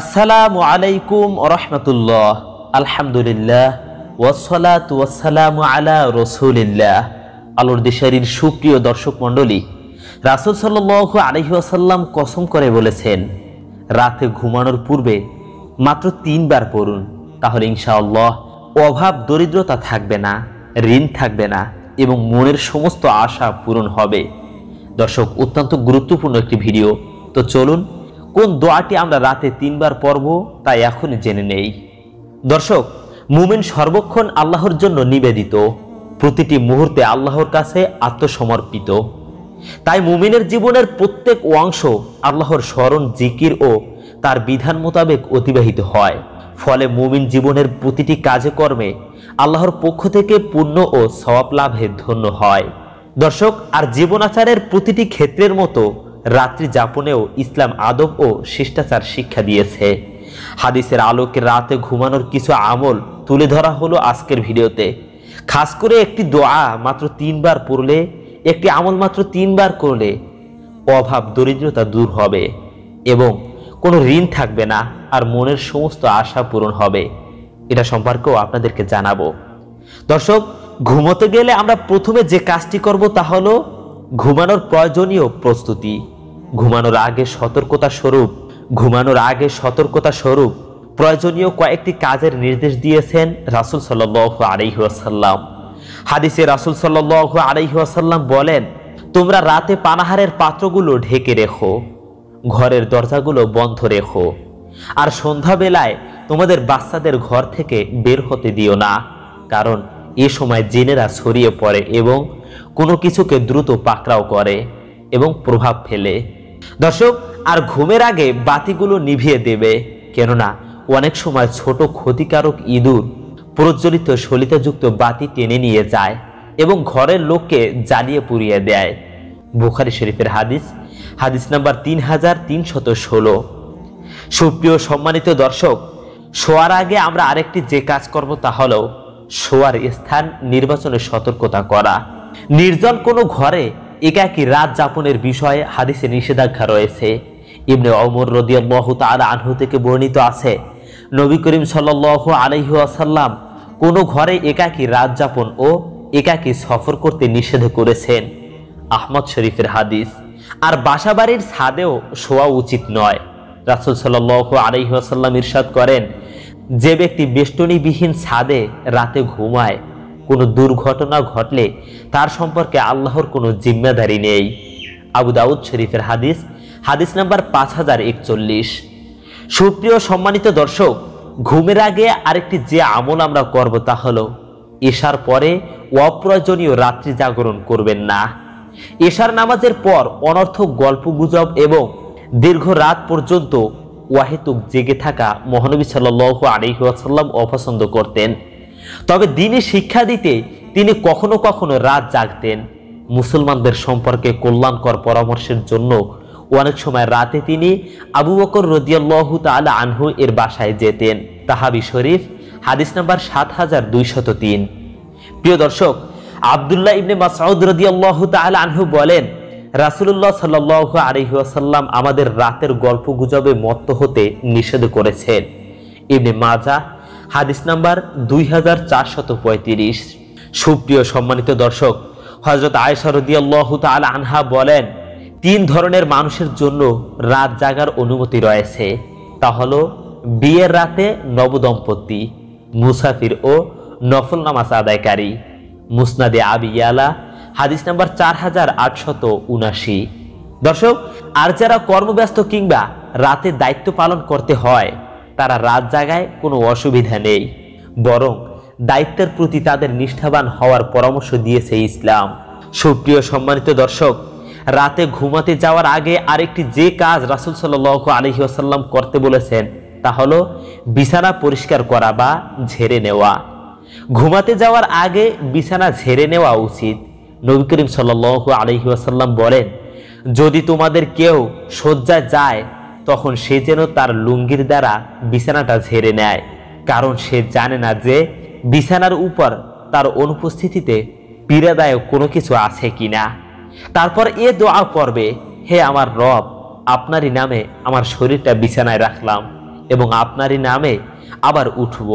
আসসালামু আলাইকুম রহমতুল্লাহ আলহামদুলিল্লাহ ওয়াসালাত ওয়াসালামু আলা রসুলিল্লাহ আলোর দিশারির সুপ্রিয় দর্শক মণ্ডলী রাসুল সাল আলহি আসাল্লাম কসম করে বলেছেন রাতে ঘুমানোর পূর্বে মাত্র তিনবার পড়ুন তাহলে ইনশাআল্লাহ অভাব দরিদ্রতা থাকবে না ঋণ থাকবে না এবং মনের সমস্ত আশা পূরণ হবে দর্শক অত্যন্ত গুরুত্বপূর্ণ একটি ভিডিও তো চলুন কোন দোয়াটি আমরা রাতে তিনবার পড়ব তা এখন জেনে নেই দর্শক মুমিন সর্বক্ষণ আল্লাহর জন্য নিবেদিত প্রতিটি মুহূর্তে আল্লাহর কাছে আত্মসমর্পিত তাই মুমিনের জীবনের প্রত্যেক অংশ আল্লাহর স্মরণ জিকির ও তার বিধান মোতাবেক অতিবাহিত হয় ফলে মুমিন জীবনের প্রতিটি কাজে কর্মে আল্লাহর পক্ষ থেকে পূর্ণ ও সবাব লাভে ধন্য হয় দর্শক আর জীবনাচারের প্রতিটি ক্ষেত্রের মতো রাত্রি যাপনেও ইসলাম আদব ও শিষ্টাচার শিক্ষা দিয়েছে হাদিসের আলোকে রাতে ঘুমানোর কিছু আমল তুলে ধরা হলো আজকের ভিডিওতে খাস করে একটি দোয়া মাত্র তিনবার পড়লে একটি আমল মাত্র তিনবার করলে অভাব দরিদ্রতা দূর হবে এবং কোনো ঋণ থাকবে না আর মনের সমস্ত আশা পূরণ হবে এটা সম্পর্কেও আপনাদেরকে জানাবো দর্শক ঘুমোতে গেলে আমরা প্রথমে যে কাজটি করব তা হলো ঘুমানোর প্রয়োজনীয় প্রস্তুতি ঘুমানোর আগে সতর্কতা স্বরূপ ঘুমানোর আগে সতর্কতা স্বরূপ প্রয়োজনীয় কয়েকটি কাজের নির্দেশ দিয়েছেন রাসুল সাল্লু আলহিহাসাল্লাম হাদিসে রাসুল সাল্লু আলহিহাসাল্লাম বলেন তোমরা রাতে পানাহারের পাত্রগুলো ঢেকে রেখো ঘরের দরজাগুলো বন্ধ রেখো আর সন্ধ্যাবেলায় তোমাদের বাচ্চাদের ঘর থেকে বের হতে দিও না কারণ এ সময় জেনেরা ছড়িয়ে পড়ে এবং কোনো কিছুকে দ্রুত পাকড়াও করে এবং প্রভাব ফেলে দর্শক আর ঘুমের আগে বাতিগুলো নিভিয়ে দেবে কেননা অনেক সময় ছোট ক্ষতিকারক ইঁদুর প্রজ্বলিত সলিতাযুক্ত বাতি টেনে নিয়ে যায় এবং ঘরের লোককে জ্বালিয়ে পুড়িয়ে দেয় বুখারি শরীফের হাদিস হাদিস নাম্বার তিন হাজার তিনশত ষোলো সুপ্রিয় সম্মানিত দর্শক শোয়ার আগে আমরা আরেকটি যে কাজ করব তা হল শোয়ার স্থান নির্বাচনে সতর্কতা করা নির্জন কোনো ঘরে একাকি রাত যাপনের বিষয়ে হাদিসে নিষেধাজ্ঞা রয়েছে ইমনে অমর রদিয়াল্লাহ তার আনহু থেকে বর্ণিত আছে নবী করিম আলহু আসাল্লাম কোনো ঘরে একাকি রাত যাপন ও একাকি সফর করতে নিষেধ করেছেন আহমদ শরীফের হাদিস আর বাসাবাড়ির ছাদেও শোয়া উচিত নয় রাসুল সাল্লাহ আলহিহাসাল্লাম ইরশাদ করেন যে ব্যক্তি বেষ্টনীবিহীন ছাদে রাতে ঘুমায় কোনো দুর্ঘটনা ঘটলে তার সম্পর্কে আল্লাহর কোনো জিম্মাদারি নেই আবু দাউদ শরীফের হাদিস হাদিস নাম্বার পাঁচ হাজার একচল্লিশ সুপ্রিয় সম্মানিত দর্শক ঘুমের আগে আরেকটি যে আমল আমরা করব তা হলো এশার পরে অপ্রয়োজনীয় রাত্রি জাগরণ করবেন না এশার নামাজের পর অনর্থক গল্প গুজব এবং দীর্ঘ রাত পর্যন্ত ওয়াহেতুক জেগে থাকা মহানবী সাল্লু আলিহাসাল্লাম অপছন্দ করতেন তবে দিনে শিক্ষা দিতে তিনি কখনো কখনো রাত জাগতেন মুসলমানদের সম্পর্কে কল্যাণকর পরামর্শের জন্য অনেক সময় রাতে তিনি আবু বকর রদিয়াল্লাহ তাল আনহু এর বাসায় যেতেন তাহাবি শরীফ হাদিস নাম্বার সাত হাজার দুইশত তিন প্রিয় দর্শক আবদুল্লাহ ইবনে মাসাউদ রদিয়াল্লাহ তাল আনহু বলেন রাসুলুল্লাহ সাল্লাহ আলহিহাসাল্লাম আমাদের রাতের গল্প গুজবে মত্ত হতে নিষেধ করেছেন ইবনে মাজা হাদিস নাম্বার দুই হাজার চারশত পঁয়ত্রিশ সুপ্রিয় সম্মানিত দর্শক হজরত আয়সারদিয়াল্লাহ তাল আনহা বলেন তিন ধরনের মানুষের জন্য রাত জাগার অনুমতি রয়েছে তা হল বিয়ের রাতে নবদম্পতি মুসাফির ও নফল নামাজ আদায়কারী মুসনাদে আবিয়ালা হাদিস নাম্বার চার হাজার আটশত উনাশি দর্শক আর যারা কর্মব্যস্ত কিংবা রাতে দায়িত্ব পালন করতে হয় তারা রাত জাগায় কোনো অসুবিধা নেই বরং দায়িত্বের প্রতি তাদের নিষ্ঠাবান হওয়ার পরামর্শ দিয়েছে ইসলাম সুপ্রিয় সম্মানিত দর্শক রাতে ঘুমাতে যাওয়ার আগে আরেকটি যে কাজ রাসুল সাল আলহি আসাল্লাম করতে বলেছেন তা হল বিছানা পরিষ্কার করা বা ঝেড়ে নেওয়া ঘুমাতে যাওয়ার আগে বিছানা ঝেড়ে নেওয়া উচিত নবী করিম সাল্লাহ আলহি আসাল্লাম বলেন যদি তোমাদের কেউ শয্যায় যায় তখন সে যেন তার লুঙ্গির দ্বারা বিছানাটা ঝেড়ে নেয় কারণ সে জানে না যে বিছানার উপর তার অনুপস্থিতিতে পীড়াদায়ক কোনো কিছু আছে কি না তারপর এ দোয়া পর্বে হে আমার রব আপনারই নামে আমার শরীরটা বিছানায় রাখলাম এবং আপনারই নামে আবার উঠব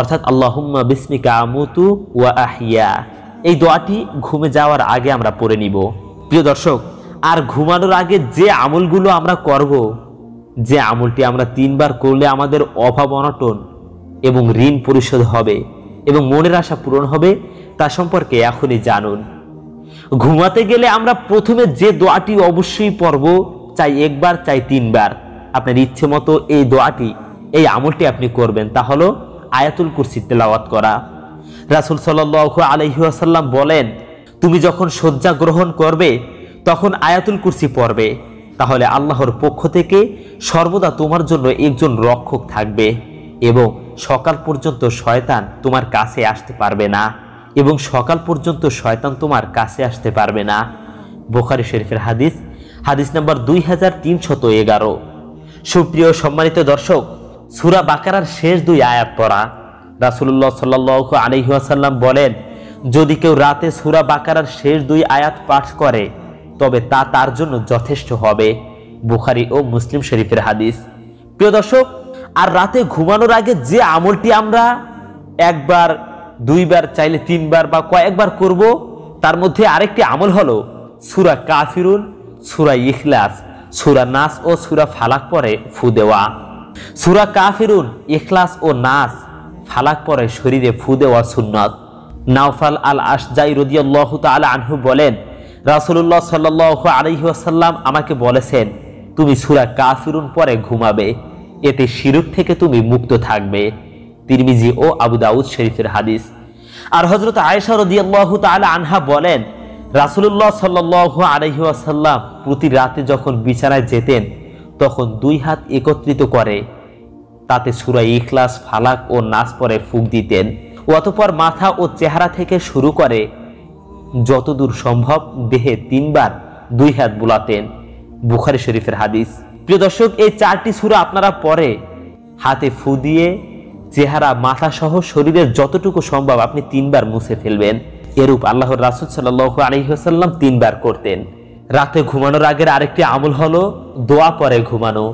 অর্থাৎ আল্লাহুম্মা বিস্মিকা আমুতু ওয়া আহিয়া এই দোয়াটি ঘুমে যাওয়ার আগে আমরা পড়ে নিব প্রিয় দর্শক আর ঘুমানোর আগে যে আমলগুলো আমরা করব যে আমলটি আমরা তিনবার করলে আমাদের অভাব অনটন এবং ঋণ পরিশোধ হবে এবং মনের আশা পূরণ হবে তা সম্পর্কে এখনই জানুন ঘুমাতে গেলে আমরা প্রথমে যে দোয়াটি অবশ্যই পড়ব চাই একবার চাই তিনবার আপনার ইচ্ছে মতো এই দোয়াটি এই আমলটি আপনি করবেন তা হলো আয়াতুল কুরসি তেলাওয়াত করা রাসুল সাল্লু আলহিহাসাল্লাম বলেন তুমি যখন শয্যা গ্রহণ করবে তখন আয়াতুল কুরসি পড়বে তাহলে আল্লাহর পক্ষ থেকে সর্বদা তোমার জন্য একজন রক্ষক থাকবে এবং সকাল পর্যন্ত শয়তান তোমার কাছে আসতে পারবে না এবং সকাল পর্যন্ত শয়তান তোমার কাছে আসতে পারবে না বোখারি শরীফের হাদিস হাদিস নাম্বার দুই হাজার তিনশত এগারো সুপ্রিয় সম্মানিত দর্শক সুরা বাকারার শেষ দুই আয়াত পড়া রাসুল্লাহ সাল্লাহ আলহিহাসাল্লাম বলেন যদি কেউ রাতে সুরা বাকারার শেষ দুই আয়াত পাঠ করে তবে তা তার জন্য যথেষ্ট হবে বুখারি ও মুসলিম শরীফের হাদিস প্রিয় দর্শক আর রাতে ঘুমানোর আগে যে আমলটি আমরা একবার দুইবার চাইলে তিনবার বা কয়েকবার করব তার মধ্যে আরেকটি আমল হলো সুরা কাফিরুন সুরা ইখলাস সুরা নাস ও সুরা ফালাক পরে ফু দেওয়া সুরা কাফিরুন ইখলাস ও নাস ফালাক পরে শরীরে ফু দেওয়া সুন্নত নাওফাল আল আশজাই রদিয়াল্লাহ তাল আনহু বলেন রাসুল্লাহ সাল্লাহ আলহিহাসাল্লাম আমাকে বলেছেন তুমি সুরা কাফিরুন পরে ঘুমাবে এতে শিরুক থেকে তুমি মুক্ত থাকবে তিরমিজি ও আবু দাউদ শরীফের হাদিস আর হজরত আয়েশা রদিয়াল্লাহ তাল আনহা বলেন রাসুলুল্লাহ সাল্লাহ আলহিহাসাল্লাম প্রতি রাতে যখন বিছানায় যেতেন তখন দুই হাত একত্রিত করে তাতে সুরা ইখলাস ফালাক ও নাচ পরে ফুক দিতেন অতপর মাথা ও চেহারা থেকে শুরু করে যতদূর সম্ভব দেহে তিনবার দুই হাত বোলাতেন বুখারি শরীফের হাদিস প্রিয় দর্শক এই চারটি সুরা আপনারা পরে হাতে ফু দিয়ে চেহারা মাথা সহ শরীরের যতটুকু সম্ভব আপনি তিনবার মুছে ফেলবেন এরূপ আল্লাহর রাসুল সাল্লাহ আলহিহাসাল্লাম তিনবার করতেন রাতে ঘুমানোর আগের আরেকটি আমল হলো দোয়া পরে ঘুমানো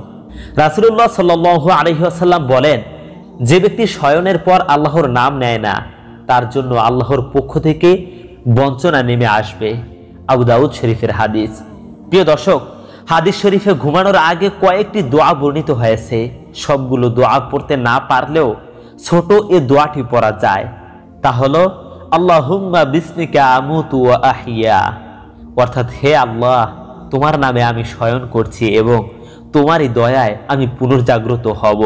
রাসুল্লাহ সাল্লু আলহিহাসাল্লাম বলেন যে ব্যক্তি শয়নের পর আল্লাহর নাম নেয় না তার জন্য আল্লাহর পক্ষ থেকে বঞ্চনা নেমে আসবে আবু দাউদ শরীফের হাদিস প্রিয় দর্শক হাদিস শরীফে ঘুমানোর আগে কয়েকটি দোয়া বর্ণিত হয়েছে সবগুলো দোয়া পড়তে না পারলেও ছোট এ দোয়াটি পড়া যায় তা হল আল্লাহুম্মা বিসমিকা আমুতু আহিয়া অর্থাৎ হে আল্লাহ তোমার নামে আমি শয়ন করছি এবং তোমারই দয়ায় আমি পুনর্জাগ্রত হব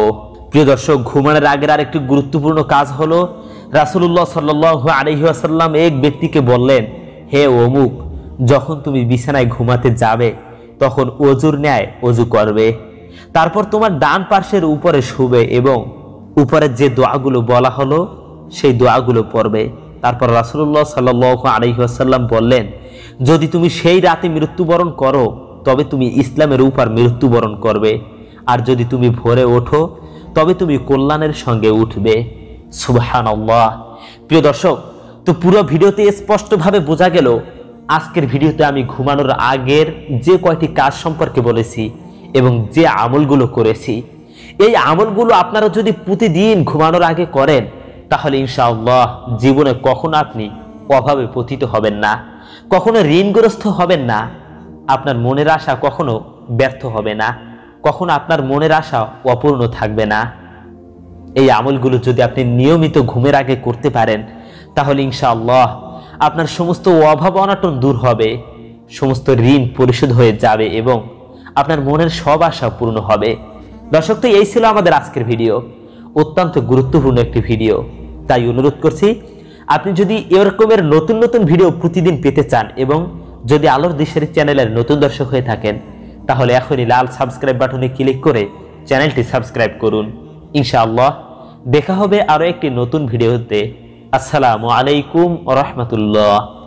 প্রিয় দর্শক ঘুমানোর আগের আরেকটি গুরুত্বপূর্ণ কাজ হলো রাসুলুল্লাহ সাল্লাহ আলহিহাসাল্লাম এক ব্যক্তিকে বললেন হে অমুক যখন তুমি বিছানায় ঘুমাতে যাবে তখন অজুর ন্যায় অজু করবে তারপর তোমার ডান পার্শ্বের উপরে শুবে এবং উপরের যে দোয়াগুলো বলা হলো সেই দোয়াগুলো পড়বে তারপর রাসুল্লাহ সাল্লাহ আলহিহাসাল্লাম বললেন যদি তুমি সেই রাতে মৃত্যুবরণ করো তবে তুমি ইসলামের উপর মৃত্যুবরণ করবে আর যদি তুমি ভোরে ওঠো তবে তুমি কল্যাণের সঙ্গে উঠবে সুবাহান প্রিয় দর্শক তো পুরো ভিডিওতে স্পষ্টভাবে বোঝা গেল আজকের ভিডিওতে আমি ঘুমানোর আগের যে কয়টি কাজ সম্পর্কে বলেছি এবং যে আমলগুলো করেছি এই আমলগুলো আপনারা যদি প্রতিদিন ঘুমানোর আগে করেন তাহলে ইনশাআল্লাহ জীবনে কখনো আপনি অভাবে পতিত হবেন না কখনো ঋণগ্রস্ত হবেন না আপনার মনের আশা কখনো ব্যর্থ হবে না কখনো আপনার মনের আশা অপূর্ণ থাকবে না এই আমলগুলো যদি আপনি নিয়মিত ঘুমের আগে করতে পারেন তাহলে ইনশাআল্লাহ আপনার সমস্ত অভাব অনাটন দূর হবে সমস্ত ঋণ পরিশোধ হয়ে যাবে এবং আপনার মনের সব আশা পূর্ণ হবে দর্শক তো এই ছিল আমাদের আজকের ভিডিও অত্যন্ত গুরুত্বপূর্ণ একটি ভিডিও তাই অনুরোধ করছি আপনি যদি এরকমের নতুন নতুন ভিডিও প্রতিদিন পেতে চান এবং যদি আলোর দেশের চ্যানেলের নতুন দর্শক হয়ে থাকেন তাহলে এখনই লাল সাবস্ক্রাইব বাটনে ক্লিক করে চ্যানেলটি সাবস্ক্রাইব করুন ইনশাআল্লাহ দেখা হবে আরও একটি নতুন ভিডিওতে আসসালামু আলাইকুম রহমতুল্লাহ